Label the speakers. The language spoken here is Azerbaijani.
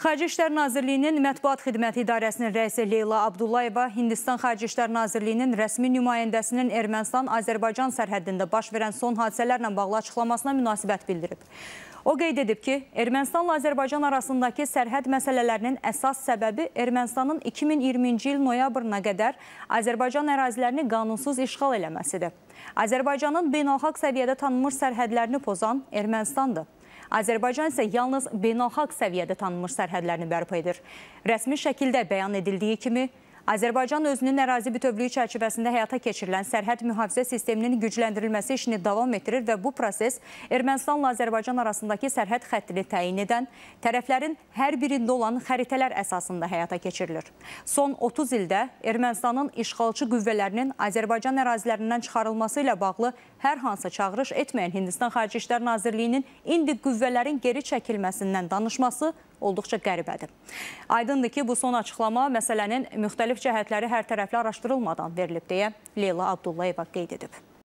Speaker 1: Xarici İşlər Nazirliyinin Mətbuat Xidməti İdarəsinin rəisi Leyla Abdullayeva Hindistan Xarici İşlər Nazirliyinin rəsmi nümayəndəsinin Ermənistan-Azərbaycan sərhəddində baş verən son hadisələrlə bağlı açıqlamasına münasibət bildirib. O qeyd edib ki, Ermənistanla Azərbaycan arasındakı sərhəd məsələlərinin əsas səbəbi Ermənistanın 2020-ci il noyabrına qədər Azərbaycan ərazilərini qanunsuz işğal eləməsidir. Azərbaycanın beynəlxalq səviyyədə tanınmış sərhədlərini pozan Ermənistandır. Azərbaycan isə yalnız beynəlxalq səviyyədə tanınmış sərhədlərini bərpa edir. Rəsmi şəkildə bəyan edildiyi kimi, Azərbaycan özünün ərazi bütövlüyü çərçivəsində həyata keçirilən sərhəd mühafizə sisteminin gücləndirilməsi işini davam etdirir və bu proses Ermənistanla Azərbaycan arasındakı sərhəd xəttini təyin edən tərəflərin hər birində olan xəritələr əsasında həyata keçirilir. Son 30 ildə Ermənistanın işğalçı qüvvələrinin Azərbaycan ərazilərindən çıxarılması ilə bağlı hər hansı çağırış etməyən Hindistan Xarici İşlər Nazirliyinin indi qüvvələrin geri çəkilməsindən danışması olduqca qəribədir. Aydındır ki, bu son açıqlama məsələnin müxtəlif cəhətləri hər tərəfli araşdırılmadan verilib deyə Leyla Abdullayeva qeyd edib.